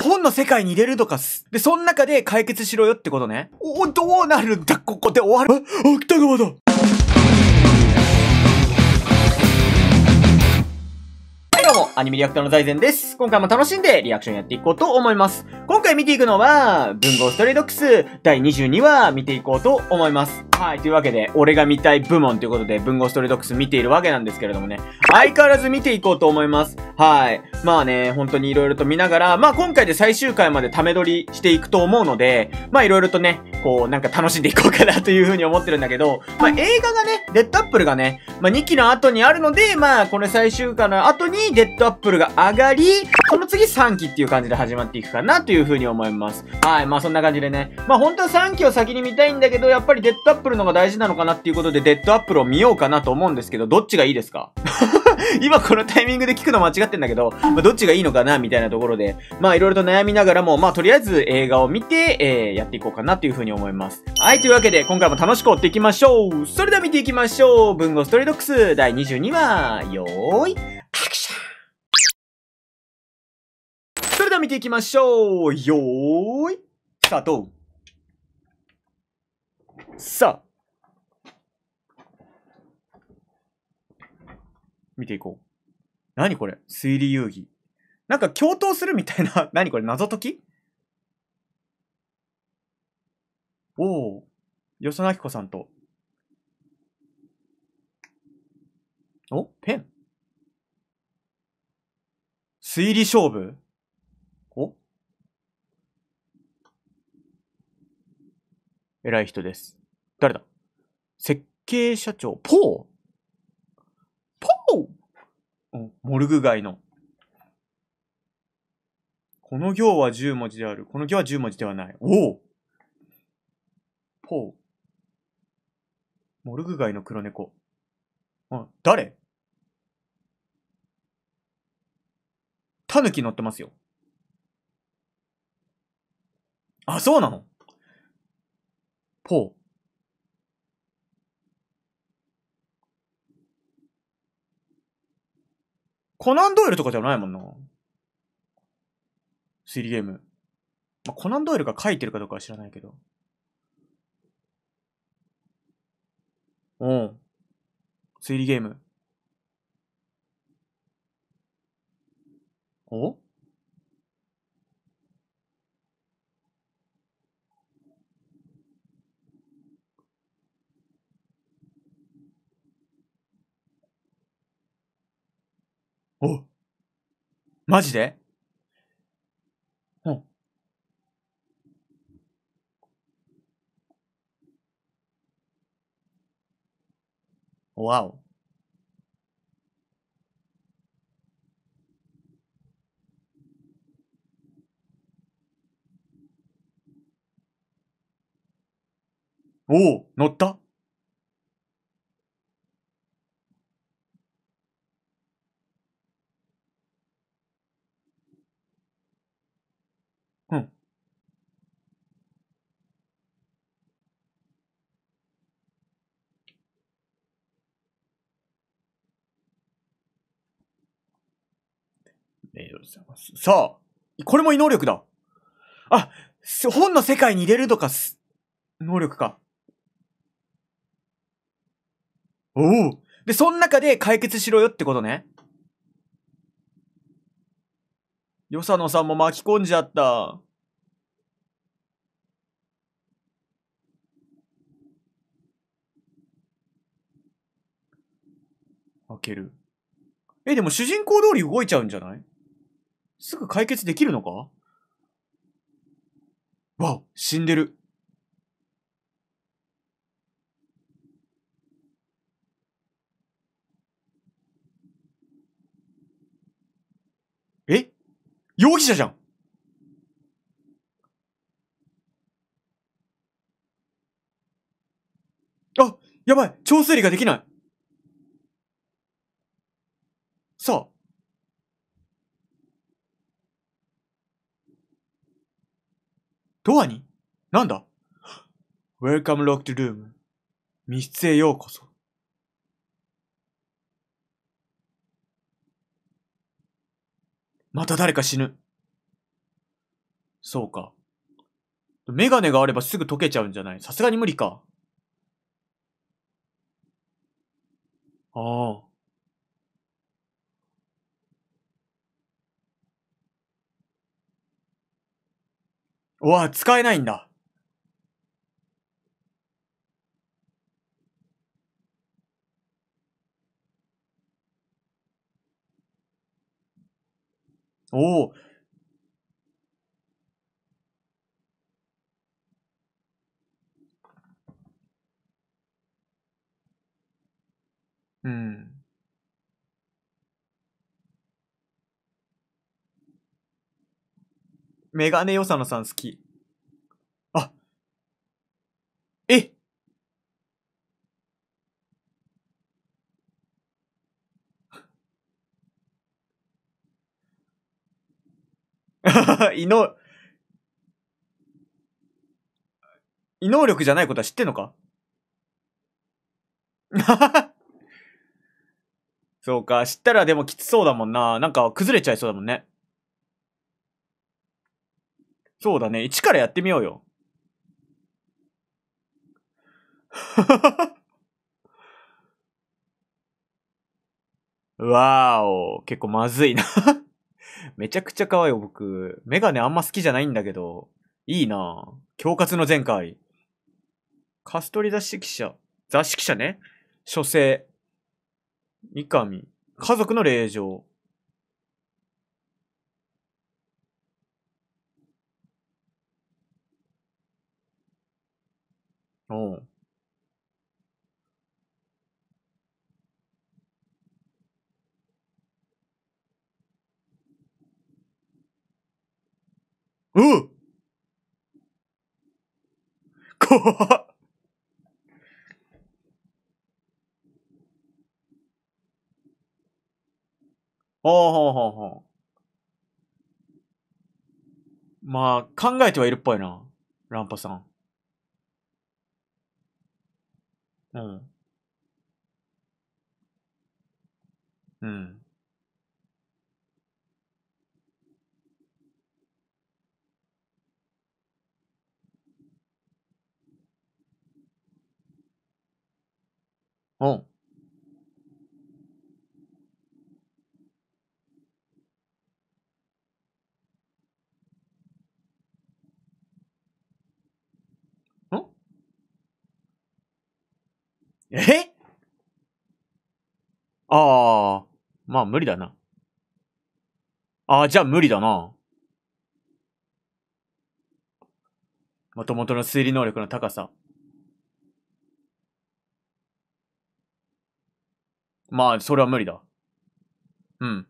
本の世界に入れるとかす。で、その中で解決しろよってことね。お、どうなるんだ、ここで終わる。あ、芥川だうも、アニメリアクターの財前です。今回も楽しんでリアクションやっていこうと思います。今回見ていくのは、文豪ストレイドックス第22話見ていこうと思います。はい、というわけで、俺が見たい部門ということで、文豪ストレイドックス見ているわけなんですけれどもね、相変わらず見ていこうと思います。はい。まあね、本当に色々と見ながら、まあ今回で最終回までため撮りしていくと思うので、まあ色々とね、こう、なんか楽しんでいこうかなというふうに思ってるんだけど、まあ映画がね、デッドアップルがね、まあ2期の後にあるので、まあこれ最終回の後にデットアップルが上がり、その次3期っていう感じで始まっていくかなというふうに思います。はい。まあそんな感じでね。まあ本当は3期を先に見たいんだけど、やっぱりデッドアップルの方が大事なのかなっていうことで、デッドアップルを見ようかなと思うんですけど、どっちがいいですか 今このタイミングで聞くの間違ってんだけど、まあ、どっちがいいのかなみたいなところで、まあいろいろと悩みながらも、まあとりあえず映画を見て、えー、やっていこうかなというふうに思います。はい、というわけで今回も楽しく追っていきましょうそれでは見ていきましょう文豪ストリートックス第22話、よーい、では見ていきましょう。よーい、スタート。さあ。見ていこう。何これ推理遊戯。なんか共闘するみたいな、何これ謎解きおお。吉野明子さんと。おペン推理勝負偉い人です。誰だ設計社長、ポーポーモルグ街の。この行は10文字である。この行は10文字ではない。おおポー。モルグ街の黒猫。誰タヌキ乗ってますよ。あ、そうなのポーコナンドイルとかじゃないもんな。推理ゲーム。まあ、コナンドイルが書いてるかどうかは知らないけど。うん。推理ゲーム。おおマジでうん。わお。おお、乗った名誉でございます。さあ、これも異能力だ。あ、本の世界に入れるとかす、能力か。おおで、その中で解決しろよってことね。よさのさんも巻き込んじゃった。開ける。え、でも主人公通り動いちゃうんじゃないすぐ解決できるのかわお、死んでる。え容疑者じゃんあやばい超整理ができないさあドアになんだ ?Welcome Locked Room 密室へようこそ。また誰か死ぬ。そうか。メガネがあればすぐ溶けちゃうんじゃないさすがに無理か。ああ。うわ、使えないんだ。おお。うん。メガネよさのさん好き。あえ異能、異 能力じゃないことは知ってんのか そうか、知ったらでもきつそうだもんな。なんか崩れちゃいそうだもんね。そうだね。一からやってみようよ。わーお。結構まずいなめちゃくちゃ可愛いよ、僕。メガネあんま好きじゃないんだけど。いいな恐喝の前回。カストリ雑誌記者。雑誌記者ね。書生。三上。家族の令嬢。うん。うこっほうほうほうほう。まあ、考えてはいるっぽいな。ランパさん。嗯，嗯，嗯。えああ、まあ無理だな。ああ、じゃあ無理だな。もともとの推理能力の高さ。まあ、それは無理だ。うん。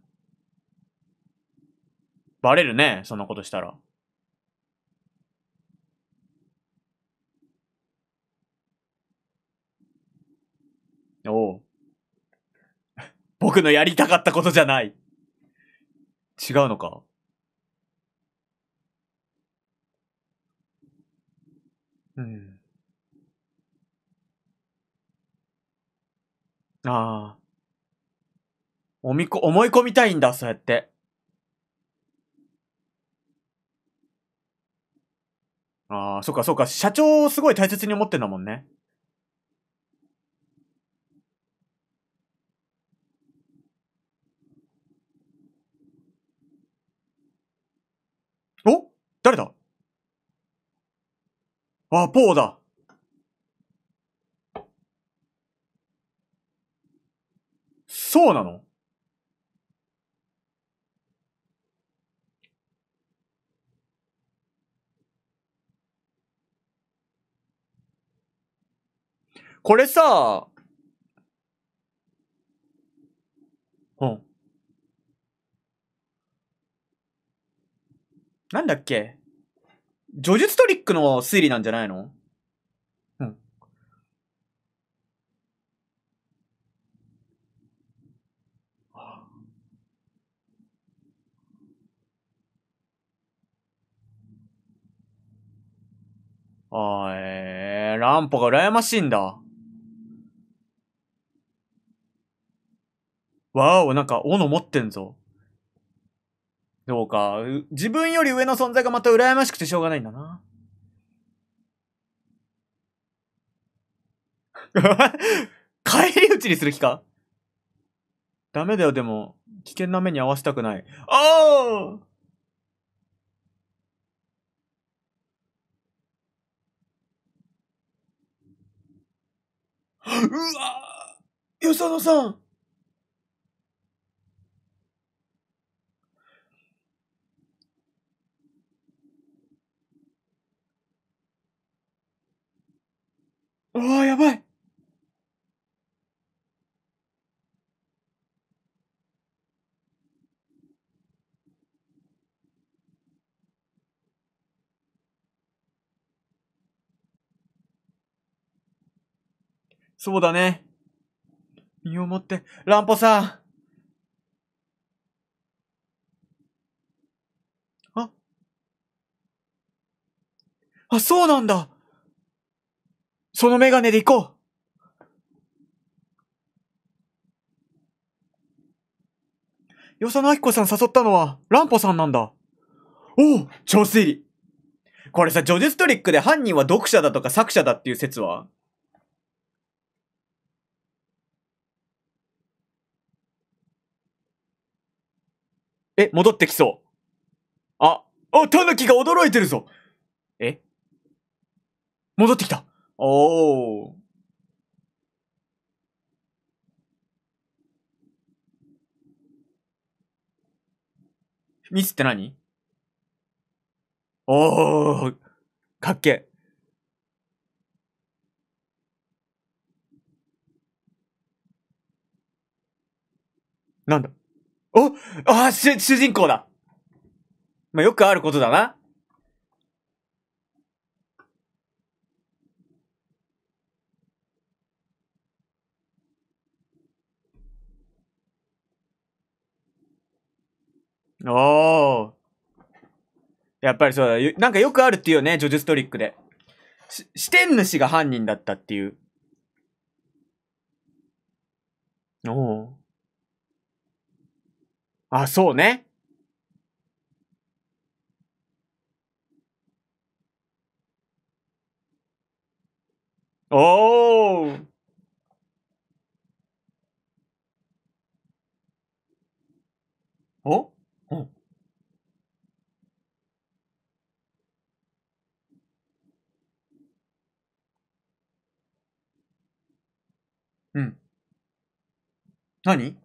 バレるね、そんなことしたら。僕のやりたかったことじゃない。違うのかうん。ああ。おみこ、思い込みたいんだ、そうやって。ああ、そっかそっか、社長をすごい大切に思ってんだもんね。誰だあ、ポーだそうなのこれさ、うん。なんだっけ叙述トリックの推理なんじゃないのうん。あーえー、ランポが羨ましいんだ。わお、なんか斧持ってんぞ。どうか。自分より上の存在がまた羨ましくてしょうがないんだな。帰 り討ちにする気かダメだよ、でも。危険な目に遭わせたくない。ああうわよさのさんああ、やばいそうだね。身をもって、ランポさんあ、あ、そうなんだそのメガネで行こうさのあ明子さん誘ったのは、乱歩さんなんだ。おお超推理これさ、叙述トリックで犯人は読者だとか作者だっていう説はえ、戻ってきそう。あ、あ、タヌキが驚いてるぞえ戻ってきたおー。ミスって何おー、かっけえ。なんだおああ主人公だまあ、よくあることだな。おお。やっぱりそうだ。なんかよくあるっていうよね、ジョジュストリックで。し、視点主が犯人だったっていう。おお。あ、そうね。おお。おうん。うん。何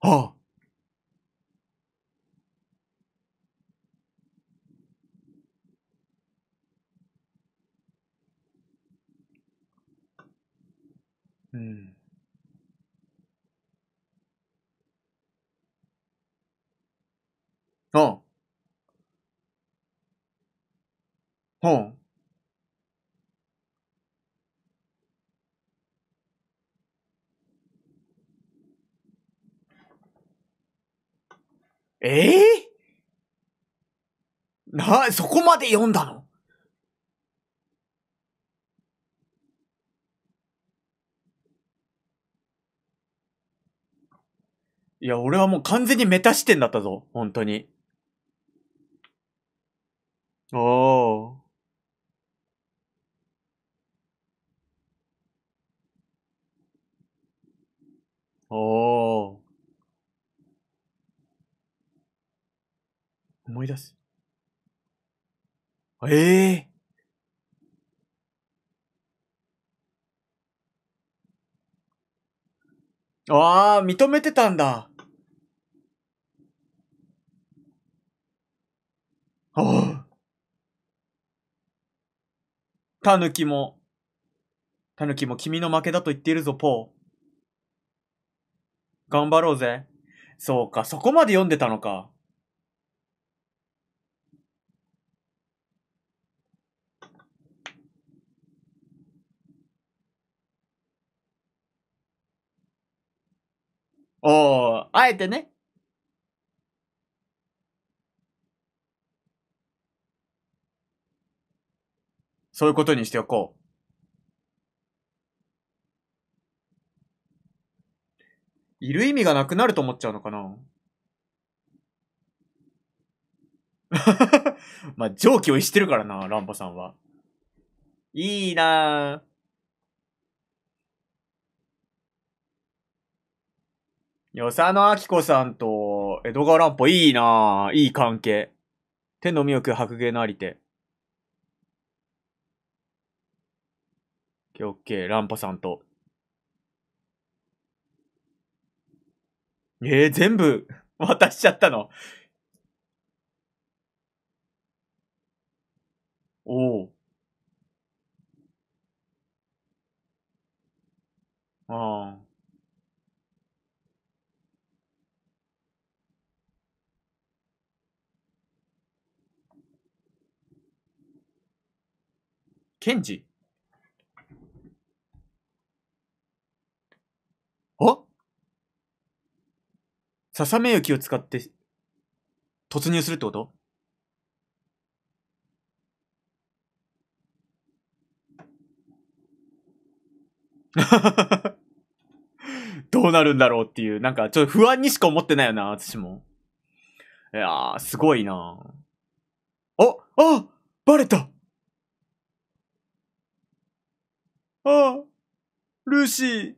ああ。うん。ほう。ほう。ええー、な、そこまで読んだのいや、俺はもう完全にメタ視点だったぞ、本当に。おおー。思い出す。ええー。ああ、認めてたんだ。ああ。タヌキも、タヌキも君の負けだと言っているぞ、ポー。頑張ろうぜ。そうか、そこまで読んでたのか。おー、あえてね、そういうことにしておこう。いる意味がなくなると思っちゃうのかな まあ、蒸気を逸してるからな、ランボさんは。いいなぁ。与謝野き子さんと江戸川乱歩いいなぁ。いい関係。天の魅力、白芸のありて。ケーオッケー、ランパさんと。えー、全部 渡しちゃったの。おお。ああ。ケンジささめ雪を使って突入するってこと どうなるんだろうっていう、なんかちょっと不安にしか思ってないよな、私も。いやー、すごいなあ、あバレたあルーシー。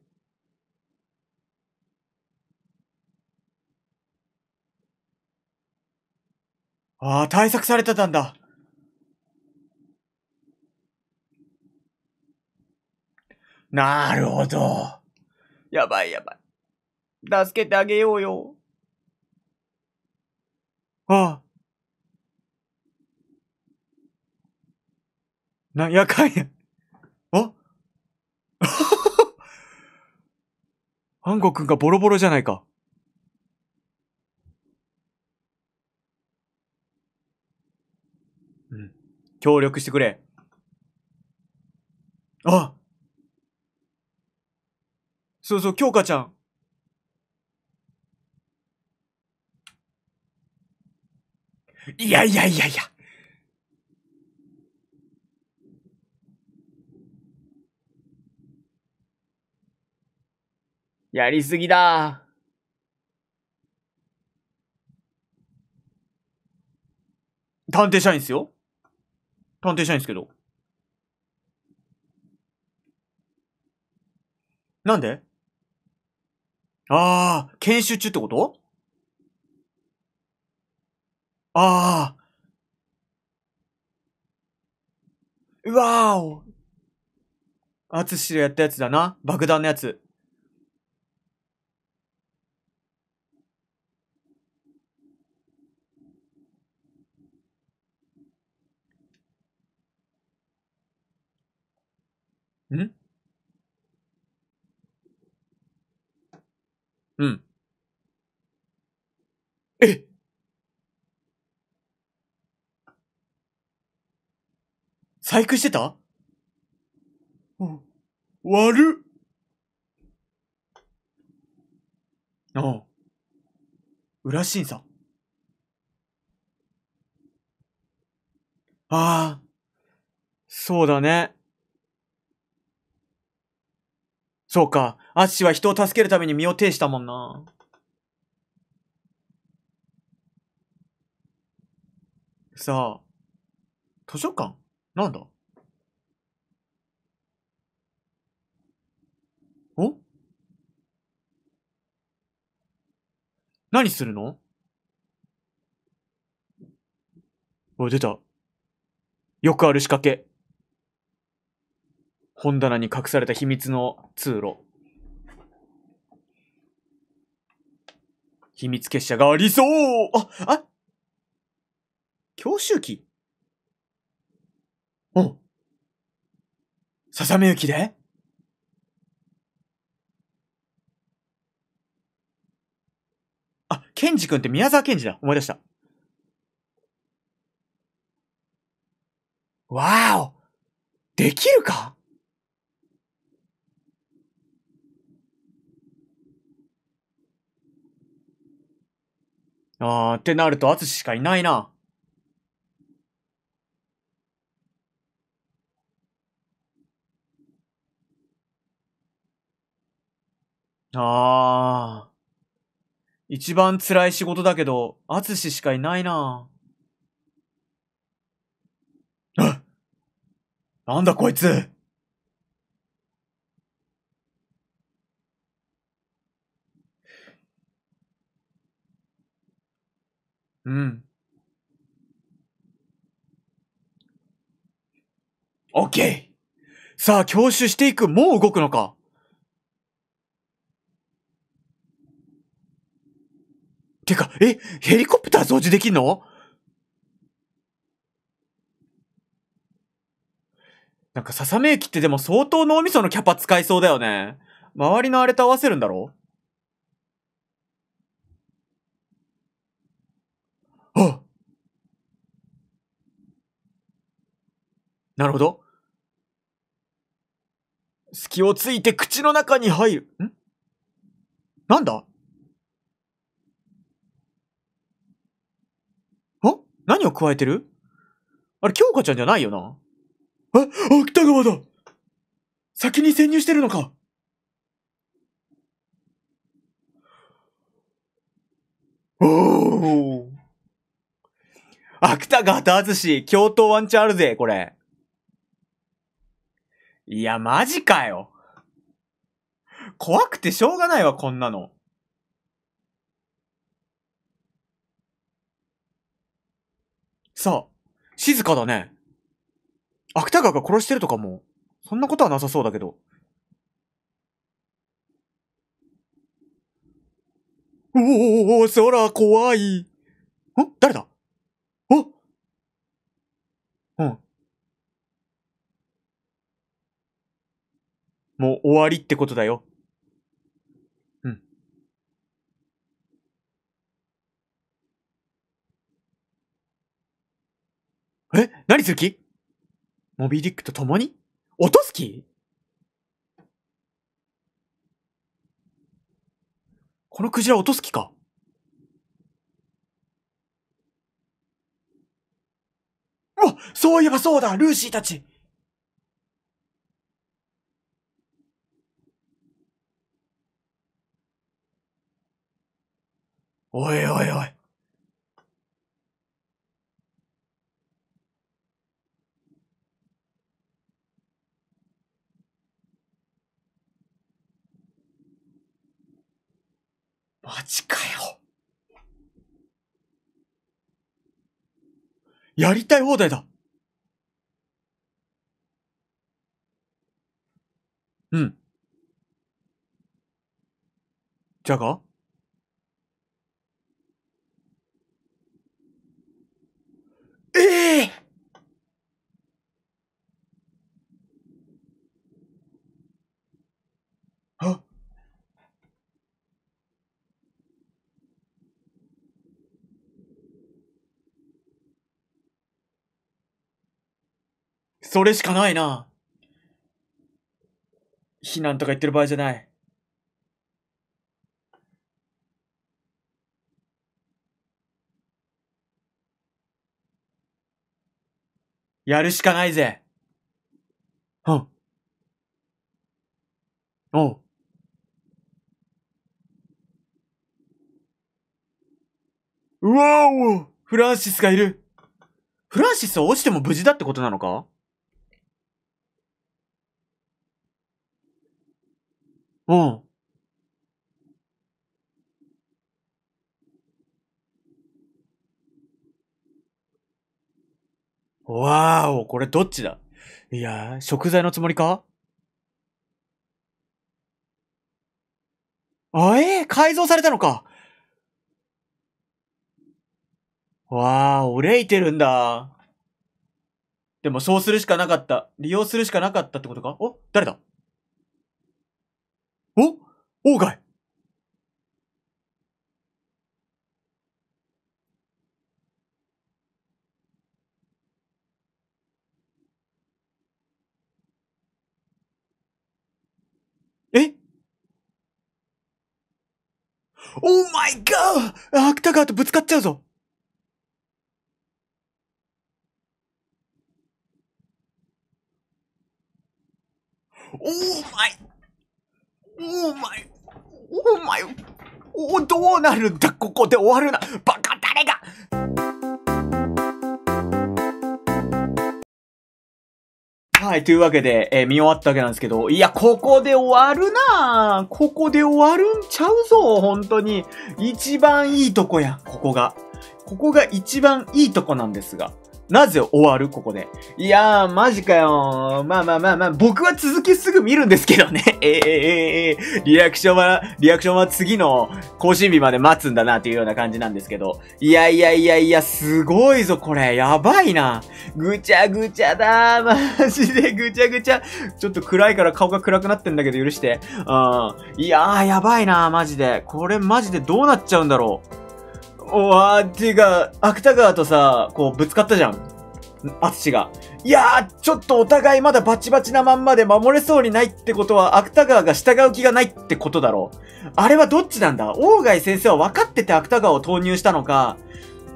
ああ、対策されてたんだ。なるほど。やばいやばい。助けてあげようよ。ああ。なんやかんや。あ ハンゴくんがボロボロじゃないか。協力してくれ。あそうそう、京香ちゃん。いやいやいやいや。やりすぎだ。探偵社員っすよ。探偵したいんですけど。なんでああ、研修中ってことああ。うわーお。あつしがやったやつだな。爆弾のやつ。んうん。え細工してたうん。悪っああ。裏審査。ああ。そうだね。そうか。アッシュは人を助けるために身を挺したもんな。さあ、図書館なんだお何するのお、出た。よくある仕掛け。本棚に隠された秘密の通路。秘密結社がありそうあ、あ教習機うささめゆきであ、ケンジ君って宮沢賢治だ。思い出した。わーおできるかあー、ってなると、アツシしかいないな。ああ。一番辛い仕事だけど、アツシしかいないな。なんだこいつうん。オッケーさあ、教習していく。もう動くのか。てか、え、ヘリコプター掃除できんのなんか、ささめ駅ってでも相当脳みそのキャパ使いそうだよね。周りのあれと合わせるんだろなるほど。隙をついて口の中に入る。んなんだあ何を加えてるあれ、京香ちゃんじゃないよな。あ、芥川だ先に潜入してるのかおお 芥川と淳、共闘ワンチャンあるぜ、これ。いや、マジかよ。怖くてしょうがないわ、こんなの。さあ、静かだね。芥川が殺してるとかも、そんなことはなさそうだけど。おおおお、空怖い。ん誰だおもう終わりってことだよ。うん。え何する気モビーディックと共に落とす気このクジラ落とす気かうわそういえばそうだルーシーたちおいおいおい。マジかよ。やりたい放題だ。うん。じゃがええー、それしかないな。避難とか言ってる場合じゃない。やるしかないぜ。はおう。うわおフランシスがいるフランシスは落ちても無事だってことなのかうん。わーお、これどっちだいやー、食材のつもりかあえー、改造されたのかわー、憂いてるんだ。でもそうするしかなかった。利用するしかなかったってことかお誰だおオーガイオーマイガー芥川とぶつかっちゃうぞオーマイオーマイオーマイおどうなるんだここで終わるなバカ誰がはい、というわけで、えー、見終わったわけなんですけど、いや、ここで終わるなここで終わるんちゃうぞ、本当に。一番いいとこや、ここが。ここが一番いいとこなんですが。なぜ終わるここで。いやー、マジかよまあまあまあまあ、僕は続きすぐ見るんですけどね。えー、ええー、えー、リアクションは、リアクションは次の更新日まで待つんだなっていうような感じなんですけど。いやいやいやいや、すごいぞ、これ。やばいな。ぐちゃぐちゃだー。マジでぐちゃぐちゃ。ちょっと暗いから顔が暗くなってんだけど許して。うん。いやー、やばいな、マジで。これマジでどうなっちゃうんだろう。おわー、っていうか、芥川とさ、こう、ぶつかったじゃん。淳が。いやー、ちょっとお互いまだバチバチなまんまで守れそうにないってことは、芥川が従う気がないってことだろう。あれはどっちなんだ鴎外先生は分かってて芥川を投入したのか、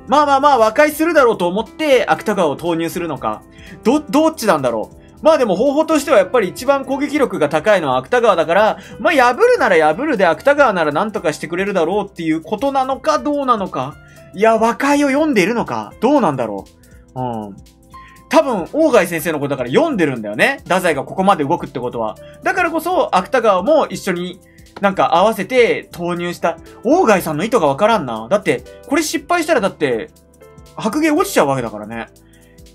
まあまあまあ和解するだろうと思って芥川を投入するのか、ど、どっちなんだろう。まあでも方法としてはやっぱり一番攻撃力が高いのは芥川だから、まあ破るなら破るで芥川なら何とかしてくれるだろうっていうことなのかどうなのか。いや、和解を読んでいるのかどうなんだろう。うん。多分、大外先生のことだから読んでるんだよね。太宰がここまで動くってことは。だからこそ、芥川も一緒になんか合わせて投入した。大外さんの意図がわからんな。だって、これ失敗したらだって、白芸落ちちゃうわけだからね。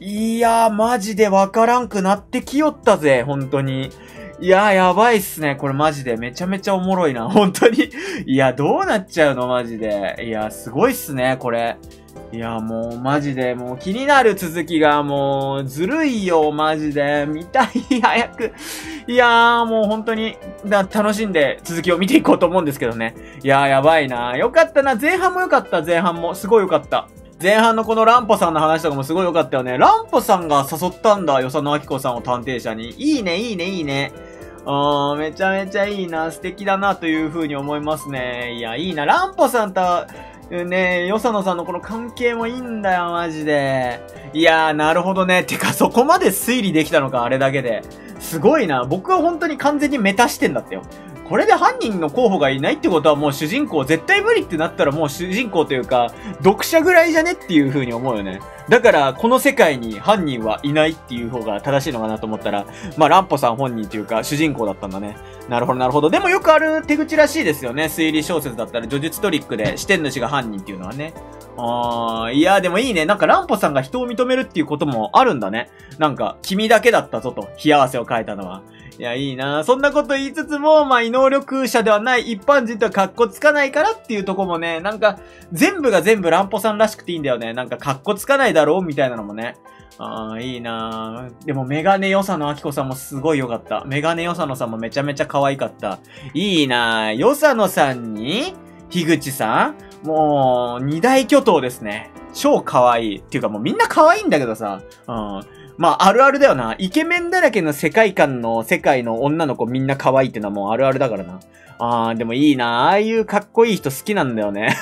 いやー、マジでわからんくなってきよったぜ、本当に。いやー、やばいっすね。これマジで。めちゃめちゃおもろいな。本当に。いや、どうなっちゃうのマジで。いや、すごいっすね、これ。いや、もう、マジで、もう、気になる続きが、もう、ずるいよ、マジで。見たい、早く。いやー、もう、本当に、だ、楽しんで、続きを見ていこうと思うんですけどね。いやー、やばいな。よかったな。前半もよかった、前半も。すごいよかった。前半のこのランポさんの話とかもすごい良かったよね。ランポさんが誘ったんだ、与謝野あ子さんを探偵者に。いいね、いいね、いいね。うん、めちゃめちゃいいな、素敵だな、という風に思いますね。いや、いいな、ランポさんと、ねえ、よさのさんのこの関係もいいんだよ、マジで。いやー、なるほどね。てか、そこまで推理できたのか、あれだけで。すごいな。僕は本当に完全にメタしてんだってよ。これで犯人の候補がいないってことはもう主人公絶対無理ってなったらもう主人公というか、読者ぐらいじゃねっていう風に思うよね。だから、この世界に犯人はいないっていう方が正しいのかなと思ったら、まあ、乱歩さん本人というか、主人公だったんだね。なるほど、なるほど。でもよくある手口らしいですよね。推理小説だったら、叙述トリックで視点主が犯人っていうのはね。あー、いやーでもいいね。なんか乱歩さんが人を認めるっていうこともあるんだね。なんか、君だけだったぞと、幸せを変えたのは。いや、いいなそんなこと言いつつも、まあ、異能力者ではない一般人とは格好つかないからっていうとこもね、なんか、全部が全部乱歩さんらしくていいんだよね。なんか、格好つかないだろうみたいなのもね。ああ、いいなでも、メガネ良さのあきこさんもすごい良かった。メガネ良さのさんもめちゃめちゃ可愛かった。いいな良さのさんに、樋口さんもう、二大巨頭ですね。超可愛い。っていうかもうみんな可愛いんだけどさ。うん。まあ、あるあるだよな。イケメンだらけの世界観の世界の女の子みんな可愛いってのはもうあるあるだからな。あー、でもいいな。ああいうかっこいい人好きなんだよね。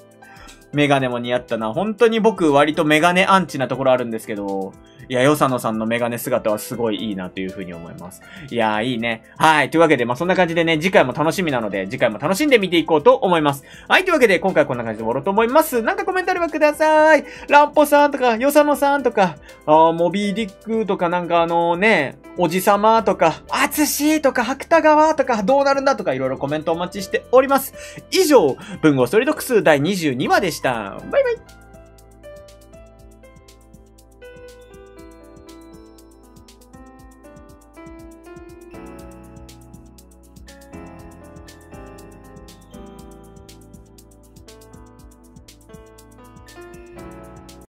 メガネも似合ったな。本当に僕割とメガネアンチなところあるんですけど、いや、よさのさんのメガネ姿はすごいいいなというふうに思います。いやー、いいね。はい。というわけで、まあ、そんな感じでね、次回も楽しみなので、次回も楽しんで見ていこうと思います。はい。というわけで、今回こんな感じで終わろうと思います。なんかコメントあればください。ランポさんとか、よさのさんとか、あモビーディックとか、なんかあのね、おじさまとか、あつしとか、芥川とか、どうなるんだとか、いろいろコメントお待ちしております。以上、文豪ストリートクス第22話でした。バイバイ。